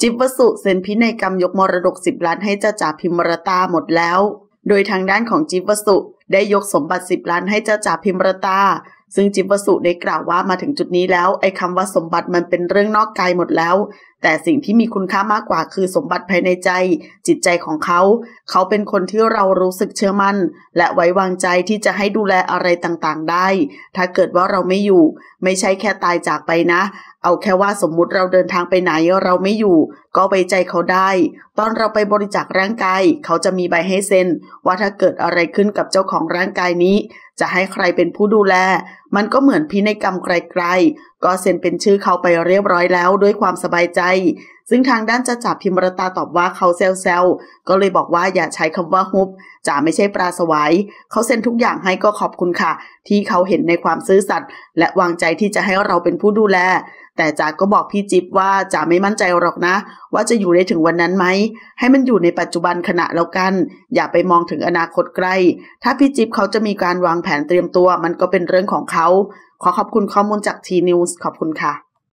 จิบวสุเซ็นพินัยกรรมยกมรดกสิบล้านให้เจ้าจ่าพิมรตาหมดแล้ว โดยทางด้านของจิบวสุได้ยกสมบัติสิบล้านให้เจ้าจ่าพิมรตา ซึ่งจิบวสุได้กล่าวว่ามาถึงจุดนี้แล้ว ไอ้คำว่าสมบัติมันเป็นเรื่องนอกกายหมดแล้ว แต่สิ่งที่มีคุณค่ามากกว่าคือสมบัติภายในใจ จิตใจของเขา เขาเป็นคนที่เรารู้สึกเชื่อมั่นและไว้วางใจที่จะให้ดูแลอะไรต่างๆ ได้ ถ้าเกิดว่าเราไม่อยู่ ไม่ใช่แค่ตายจากไปนะเอาแค่ว่าสมมุติเราเดินทางไปไหน เราไม่อยู่ก็ไปใจเขาได้ ตอนเราไปบริจาคร่างกาย เขาจะมีใบให้เซ็นว่าถ้าเกิดอะไรขึ้นกับเจ้าของร่างกายนี้ จะให้ใครเป็นผู้ดูแล มันก็เหมือนพินัยกรรมไกล ๆ ก็เซ็นเป็นชื่อเขาไปเรียบร้อยแล้วด้วยความสบายใจซึ่งทางด้านจะจับพิมรตาตอบว่าเขาเซลเซลก็เลยบอกว่าอย่าใช้คำว่าฮุบจะาไม่ใช่ปลาสวายเขาเซ็นทุกอย่างให้ก็ขอบคุณค่ะ ที่เขาเห็นในความซื่อสัตย์และวางใจที่จะให้เราเป็นผู้ดูแล แต่จ๋าก็บอกพี่จิ๊บว่าจ๋าไม่มั่นใจหรอกนะ ว่าจะอยู่ได้ถึงวันนั้นไหม ให้มันอยู่ในปัจจุบันขณะแล้วกัน อย่าไปมองถึงอนาคตไกล ถ้าพี่จิ๊บเขาจะมีการวางแผนเตรียมตัวมันก็เป็นเรื่องของเขาขอขอบคุณข้อมูลจากทีนิวส์ขอบคุณค่ะ